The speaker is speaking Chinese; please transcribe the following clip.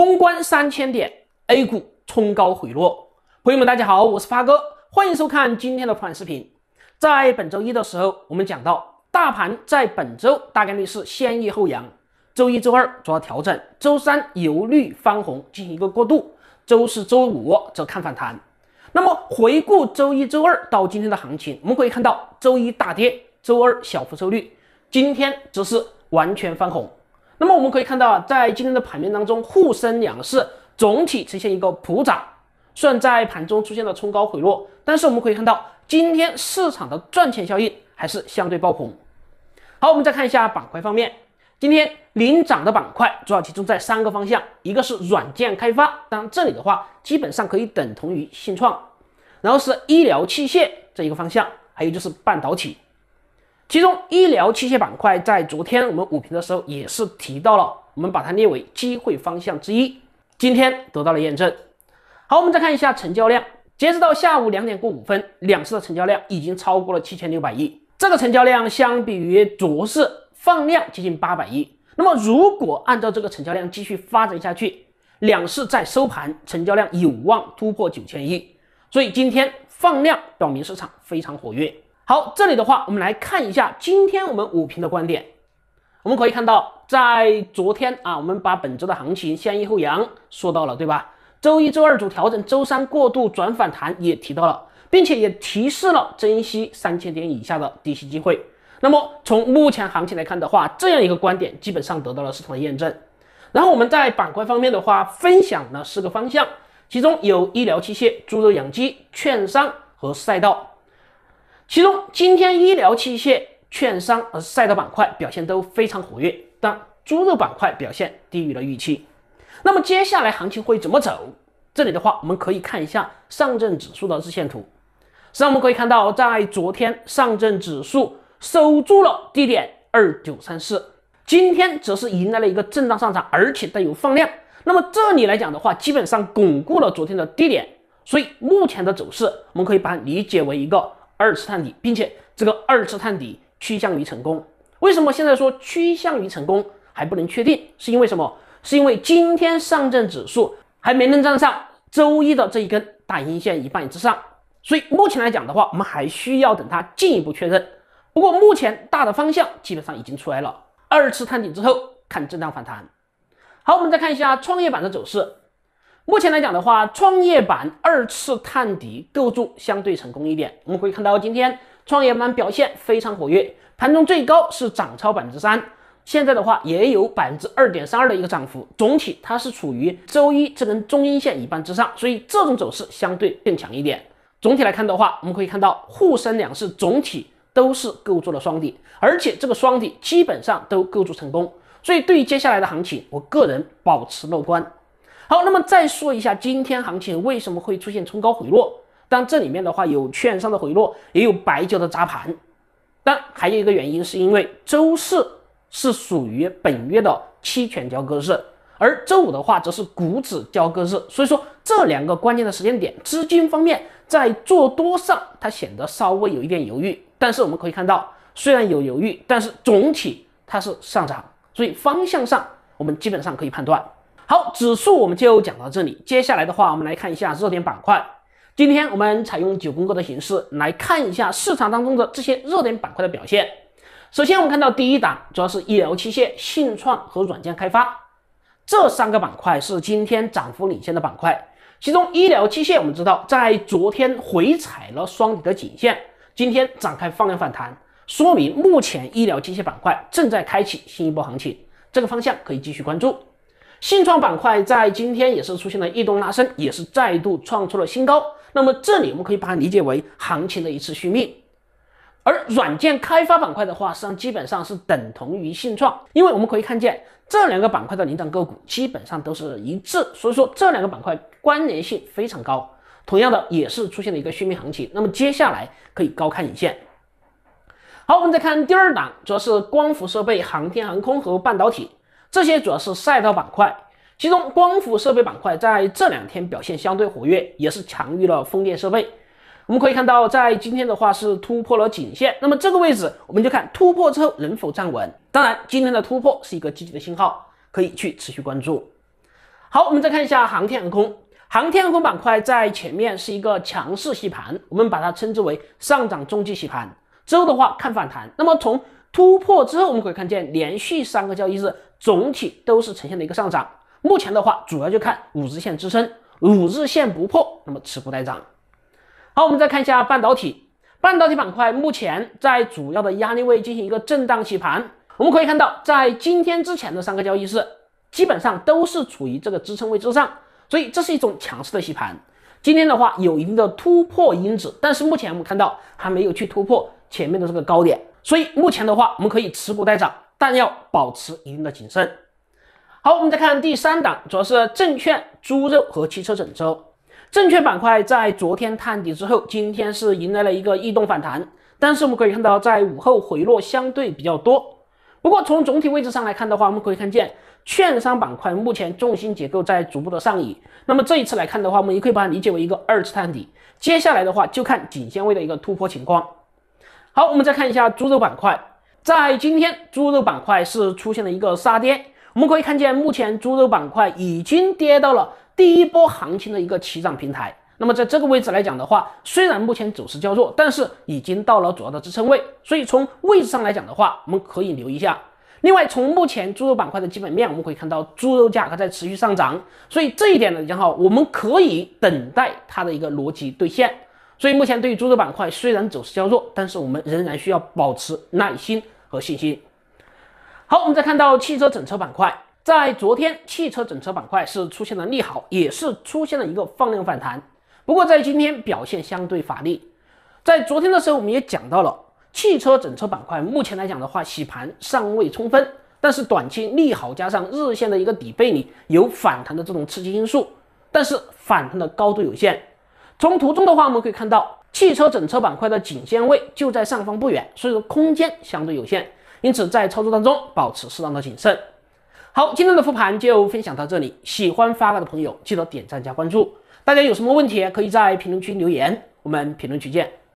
攻关三千点，A 股冲高回落。朋友们，大家好，我是发哥，欢迎收看今天的短视频。在本周一的时候，我们讲到，大盘在本周大概率是先抑后扬，周一周二主要调整，周三由绿翻红进行一个过渡，周四周五则看反弹。那么回顾周一周二到今天的行情，我们可以看到，周一大跌，周二小幅收绿，今天则是完全翻红。那么我们可以看到，在今天的盘面当中，沪深两市总体呈现一个普涨，虽然在盘中出现了冲高回落，但是我们可以看到，今天市场的赚钱效应还是相对爆棚。好，我们再看一下板块方面，今天领涨的板块主要集中在三个方向，一个是软件开发，当然这里的话基本上可以等同于信创，然后是医疗器械这一个方向，还有就是半导体。其中医疗器械板块在昨天我们午评的时候也是提到了，我们把它列为机会方向之一，今天得到了验证。好，我们再看一下成交量，截止到下午两点过五分，两市的成交量已经超过了七千六百亿，这个成交量相比于昨日放量接近八百亿。那么如果按照这个成交量继续发展下去，两市在收盘成交量有望突破九千亿，所以今天放量表明市场非常活跃。好，这里的话，我们来看一下今天我们五评的观点。我们可以看到，在昨天啊，我们把本周的行情先抑后扬说到了，对吧？周一周二主调整，周三过度转反弹也提到了，并且也提示了珍惜三千点以下的低吸机会。那么从目前行情来看的话，这样一个观点基本上得到了市场的验证。然后我们在板块方面的话，分享了四个方向，其中有医疗器械、猪肉、养鸡、券商和赛道。其中，今天医疗器械、券商、和赛道板块表现都非常活跃，但猪肉板块表现低于了预期。那么接下来行情会怎么走？这里的话，我们可以看一下上证指数的日线图。实际上，我们可以看到，在昨天上证指数守住了低点二九三四，今天则是迎来了一个震荡上涨，而且带有放量。那么这里来讲的话，基本上巩固了昨天的低点，所以目前的走势，我们可以把它理解为一个。二次探底，并且这个二次探底趋向于成功。为什么现在说趋向于成功还不能确定？是因为什么？是因为今天上证指数还没能站上周一的这一根大阴线一半以上，所以目前来讲的话，我们还需要等它进一步确认。不过目前大的方向基本上已经出来了。二次探底之后看震荡反弹。好，我们再看一下创业板的走势。目前来讲的话，创业板二次探底构筑相对成功一点。我们可以看到，今天创业板表现非常活跃，盘中最高是涨超百分之三，现在的话也有百分之二点三二的一个涨幅，总体它是处于周一这根中阴线一半之上，所以这种走势相对更强一点。总体来看的话，我们可以看到沪深两市总体都是构筑了双底，而且这个双底基本上都构筑成功，所以对于接下来的行情，我个人保持乐观。好，那么再说一下今天行情为什么会出现冲高回落？但这里面的话有券商的回落，也有白酒的砸盘，但还有一个原因是因为周四是属于本月的期权交割日，而周五的话则是股指交割日，所以说这两个关键的时间点，资金方面在做多上它显得稍微有一点犹豫，但是我们可以看到，虽然有犹豫，但是总体它是上涨，所以方向上我们基本上可以判断。好，指数我们就讲到这里。接下来的话，我们来看一下热点板块。今天我们采用九宫格的形式来看一下市场当中的这些热点板块的表现。首先，我们看到第一档主要是医疗器械、信创和软件开发这三个板块是今天涨幅领先的板块。其中，医疗器械我们知道在昨天回踩了双底的颈线，今天展开放量反弹，说明目前医疗器械板块正在开启新一波行情，这个方向可以继续关注。信创板块在今天也是出现了异动拉升，也是再度创出了新高。那么这里我们可以把它理解为行情的一次续命。而软件开发板块的话，实际上基本上是等同于信创，因为我们可以看见这两个板块的领涨个股基本上都是一致，所以说这两个板块关联性非常高。同样的也是出现了一个续命行情。那么接下来可以高看引线。好，我们再看第二档，主要是光伏设备、航天航空和半导体。这些主要是赛道板块，其中光伏设备板块在这两天表现相对活跃，也是强于了风电设备。我们可以看到，在今天的话是突破了颈线，那么这个位置我们就看突破之后能否站稳。当然，今天的突破是一个积极的信号，可以去持续关注。好，我们再看一下航天航空，航天航空板块在前面是一个强势洗盘，我们把它称之为上涨中继洗盘之后的话看反弹。那么从突破之后，我们可以看见连续三个交易日。总体都是呈现了一个上涨，目前的话主要就看五日线支撑，五日线不破，那么持股待涨。好，我们再看一下半导体，半导体板块目前在主要的压力位进行一个震荡洗盘，我们可以看到在今天之前的三个交易日基本上都是处于这个支撑位之上，所以这是一种强势的洗盘。今天的话有一定的突破因子，但是目前我们看到还没有去突破前面的这个高点，所以目前的话我们可以持股待涨。但要保持一定的谨慎。好，我们再看第三档，主要是证券、猪肉和汽车整车。证券板块在昨天探底之后，今天是迎来了一个异动反弹，但是我们可以看到，在午后回落相对比较多。不过从总体位置上来看的话，我们可以看见券商板块目前重心结构在逐步的上移。那么这一次来看的话，我们也可以把它理解为一个二次探底。接下来的话，就看颈线位的一个突破情况。好，我们再看一下猪肉板块。在今天，猪肉板块是出现了一个杀跌。我们可以看见，目前猪肉板块已经跌到了第一波行情的一个起涨平台。那么，在这个位置来讲的话，虽然目前走势较弱，但是已经到了主要的支撑位。所以，从位置上来讲的话，我们可以留一下。另外，从目前猪肉板块的基本面，我们可以看到猪肉价格在持续上涨。所以，这一点呢，然后我们可以等待它的一个逻辑兑现。所以目前对于猪肉板块，虽然走势较弱，但是我们仍然需要保持耐心和信心。好，我们再看到汽车整车板块，在昨天汽车整车板块是出现了利好，也是出现了一个放量反弹。不过在今天表现相对乏力。在昨天的时候，我们也讲到了汽车整车板块，目前来讲的话，洗盘尚未充分，但是短期利好加上日线的一个底背离，有反弹的这种刺激因素，但是反弹的高度有限。从图中的话，我们可以看到汽车整车板块的颈线位就在上方不远，所以说空间相对有限，因此在操作当中保持适当的谨慎。好，今天的复盘就分享到这里，喜欢发哥的朋友记得点赞加关注，大家有什么问题可以在评论区留言，我们评论区见。